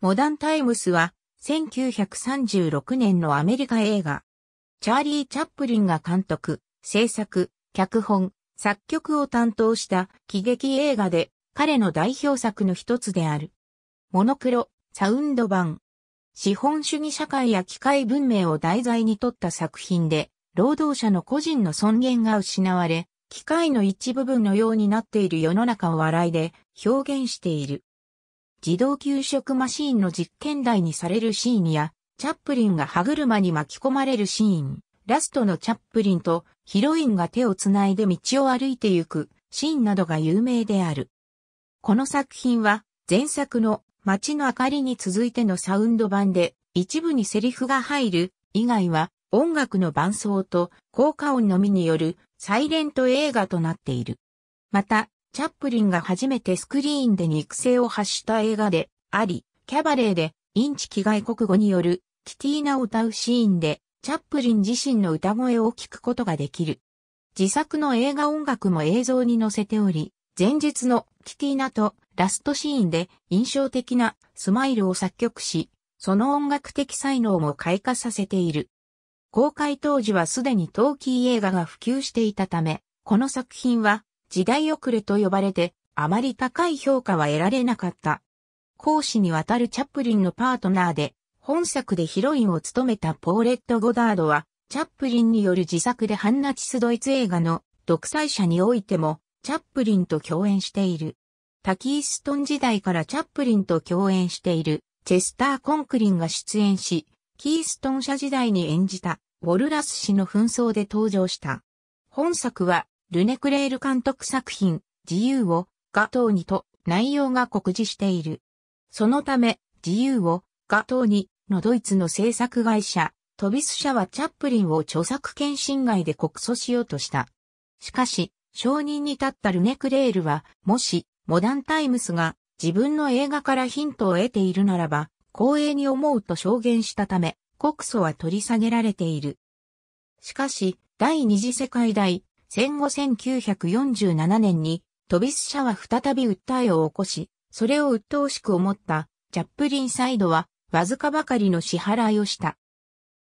モダンタイムスは1936年のアメリカ映画。チャーリー・チャップリンが監督、制作、脚本、作曲を担当した喜劇映画で彼の代表作の一つである。モノクロ、サウンド版。資本主義社会や機械文明を題材にとった作品で、労働者の個人の尊厳が失われ、機械の一部分のようになっている世の中を笑いで表現している。自動給食マシーンの実験台にされるシーンや、チャップリンが歯車に巻き込まれるシーン、ラストのチャップリンとヒロインが手をつないで道を歩いてゆくシーンなどが有名である。この作品は前作の街の明かりに続いてのサウンド版で一部にセリフが入る以外は音楽の伴奏と効果音のみによるサイレント映画となっている。またチャップリンが初めてスクリーンで肉声を発した映画であり、キャバレーでインチキ外国語によるキティーナを歌うシーンで、チャップリン自身の歌声を聞くことができる。自作の映画音楽も映像に載せており、前日のキティーナとラストシーンで印象的なスマイルを作曲し、その音楽的才能も開花させている。公開当時はすでにトーキー映画が普及していたため、この作品は時代遅れと呼ばれて、あまり高い評価は得られなかった。講師にわたるチャップリンのパートナーで、本作でヒロインを務めたポーレット・ゴダードは、チャップリンによる自作でハンナチスドイツ映画の独裁者においても、チャップリンと共演している。タキーストン時代からチャップリンと共演している、チェスター・コンクリンが出演し、キーストン社時代に演じた、ウォルラス氏の紛争で登場した。本作は、ルネクレール監督作品、自由を、ガトーにと内容が告示している。そのため、自由を、ガトーにのドイツの制作会社、トビス社はチャップリンを著作権侵害で告訴しようとした。しかし、承認に立ったルネクレールは、もし、モダンタイムスが自分の映画からヒントを得ているならば、光栄に思うと証言したため、告訴は取り下げられている。しかし、第二次世界大戦後1947年にトビス社は再び訴えを起こし、それを鬱陶しく思ったチャップリンサイドはわずかばかりの支払いをした。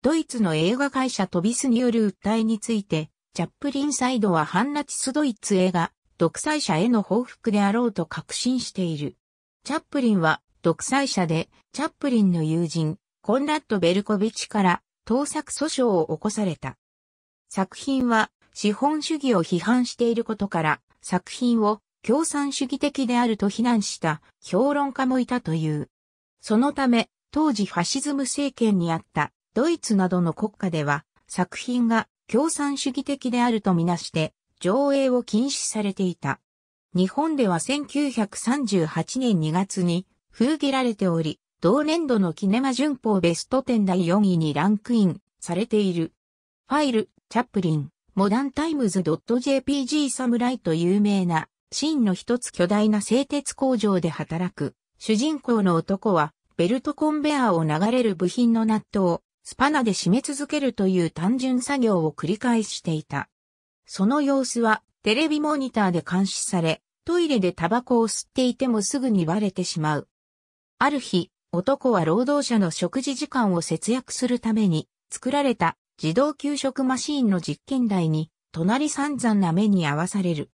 ドイツの映画会社トビスによる訴えについて、チャップリンサイドは反ナチスドイツ映画、独裁者への報復であろうと確信している。チャップリンは独裁者で、チャップリンの友人、コンラッド・ベルコビチから盗作訴訟を起こされた。作品は資本主義を批判していることから作品を共産主義的であると非難した評論家もいたという。そのため当時ファシズム政権にあったドイツなどの国家では作品が共産主義的であるとみなして上映を禁止されていた。日本では1938年2月に封切られており、同年度のキネマ旬報ベスト10第4位にランクインされている。ファイル、チャップリン。モダンタイムズ .jpg サムライと有名な、真の一つ巨大な製鉄工場で働く、主人公の男は、ベルトコンベアを流れる部品のナットを、スパナで締め続けるという単純作業を繰り返していた。その様子は、テレビモニターで監視され、トイレでタバコを吸っていてもすぐにバレてしまう。ある日、男は労働者の食事時間を節約するために、作られた自動給食マシーンの実験台に、隣散々な目に合わされる。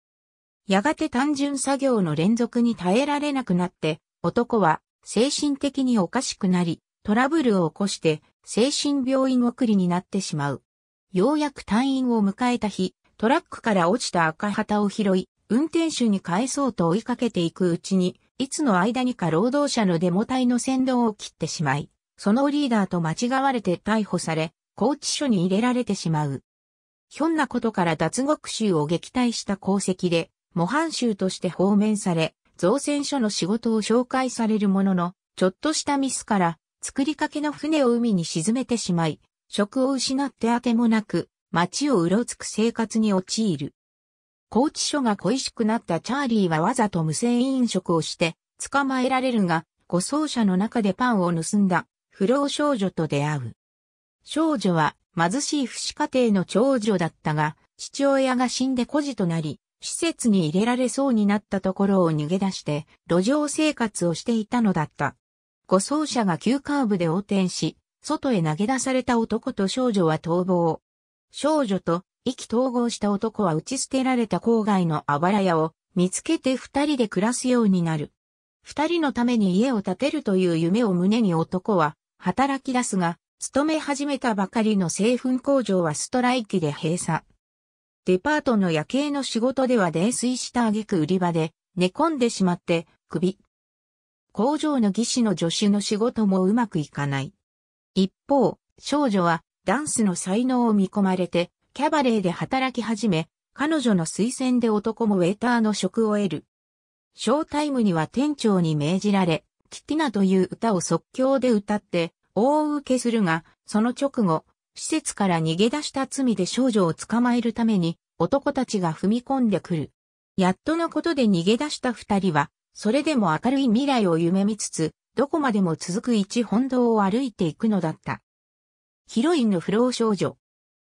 やがて単純作業の連続に耐えられなくなって、男は精神的におかしくなり、トラブルを起こして精神病院送りになってしまう。ようやく退院を迎えた日、トラックから落ちた赤旗を拾い、運転手に返そうと追いかけていくうちに、いつの間にか労働者のデモ隊の先導を切ってしまい、そのリーダーと間違われて逮捕され、拘置所に入れられてしまう。ひょんなことから脱獄囚を撃退した功績で、模範囚として放免され、造船所の仕事を紹介されるものの、ちょっとしたミスから、作りかけの船を海に沈めてしまい、職を失ってあてもなく、街をうろつく生活に陥る。拘置所が恋しくなったチャーリーはわざと無線飲食をして、捕まえられるが、護送車の中でパンを盗んだ、不老少女と出会う。少女は貧しい不死家庭の長女だったが、父親が死んで孤児となり、施設に入れられそうになったところを逃げ出して、路上生活をしていたのだった。護送車が急カーブで横転し、外へ投げ出された男と少女は逃亡。少女と意気投合した男は打ち捨てられた郊外のあばら屋を見つけて二人で暮らすようになる。二人のために家を建てるという夢を胸に男は働き出すが、勤め始めたばかりの製粉工場はストライキで閉鎖。デパートの夜景の仕事では泥酔した挙句売り場で寝込んでしまって首。工場の技師の助手の仕事もうまくいかない。一方、少女はダンスの才能を見込まれてキャバレーで働き始め、彼女の推薦で男もウェーターの職を得る。ショータイムには店長に命じられ、キティナという歌を即興で歌って、大受けするが、その直後、施設から逃げ出した罪で少女を捕まえるために、男たちが踏み込んでくる。やっとのことで逃げ出した二人は、それでも明るい未来を夢見つつ、どこまでも続く一本堂を歩いていくのだった。ヒロインの不老少女。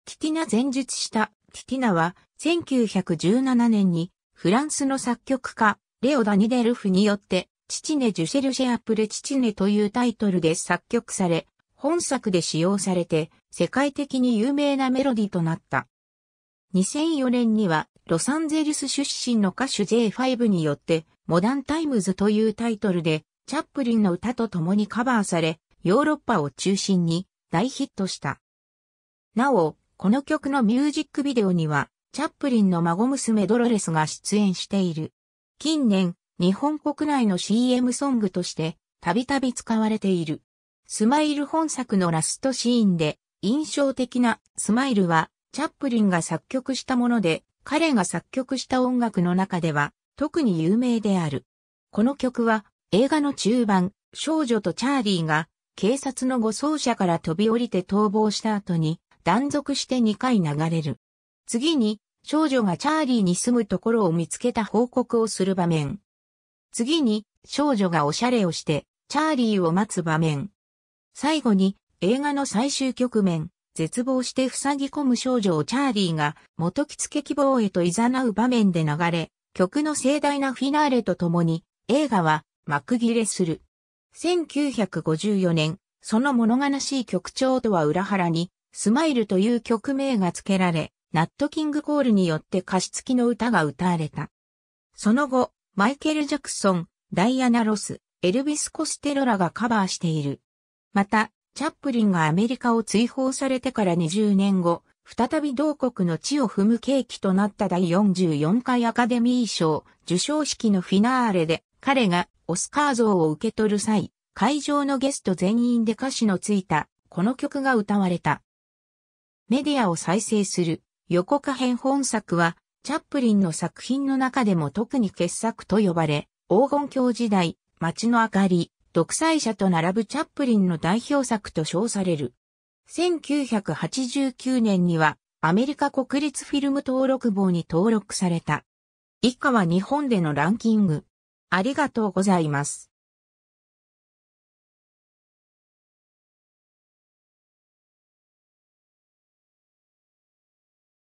ティティナ前述したティティナは1917年にフランスの作曲家レオ・ダニデルフによって父ねジュシェルシェアップレ父ねというタイトルで作曲され、本作で使用されて、世界的に有名なメロディとなった。2004年には、ロサンゼルス出身の歌手 J5 によって、モダンタイムズというタイトルで、チャップリンの歌と共にカバーされ、ヨーロッパを中心に大ヒットした。なお、この曲のミュージックビデオには、チャップリンの孫娘ドロレスが出演している。近年、日本国内の CM ソングとしてたびたび使われている。スマイル本作のラストシーンで印象的なスマイルはチャップリンが作曲したもので彼が作曲した音楽の中では特に有名である。この曲は映画の中盤少女とチャーリーが警察の護送車から飛び降りて逃亡した後に断続して2回流れる。次に少女がチャーリーに住むところを見つけた報告をする場面。次に少女がおしゃれをしてチャーリーを待つ場面。最後に映画の最終局面、絶望して塞ぎ込む少女をチャーリーが元木付希望へと誘う場面で流れ、曲の盛大なフィナーレとともに映画は幕切れする。1954年、その物悲しい曲調とは裏腹に、スマイルという曲名が付けられ、ナットキングコールによって歌詞付きの歌が歌われた。その後、マイケル・ジャクソン、ダイアナ・ロス、エルビス・コステロラがカバーしている。また、チャップリンがアメリカを追放されてから20年後、再び同国の地を踏む契機となった第44回アカデミー賞受賞式のフィナーレで、彼がオスカー像を受け取る際、会場のゲスト全員で歌詞のついた、この曲が歌われた。メディアを再生する、横加編本作は、チャップリンの作品の中でも特に傑作と呼ばれ、黄金鏡時代、街の明かり、独裁者と並ぶチャップリンの代表作と称される。1989年にはアメリカ国立フィルム登録簿に登録された。以下は日本でのランキング。ありがとうございます。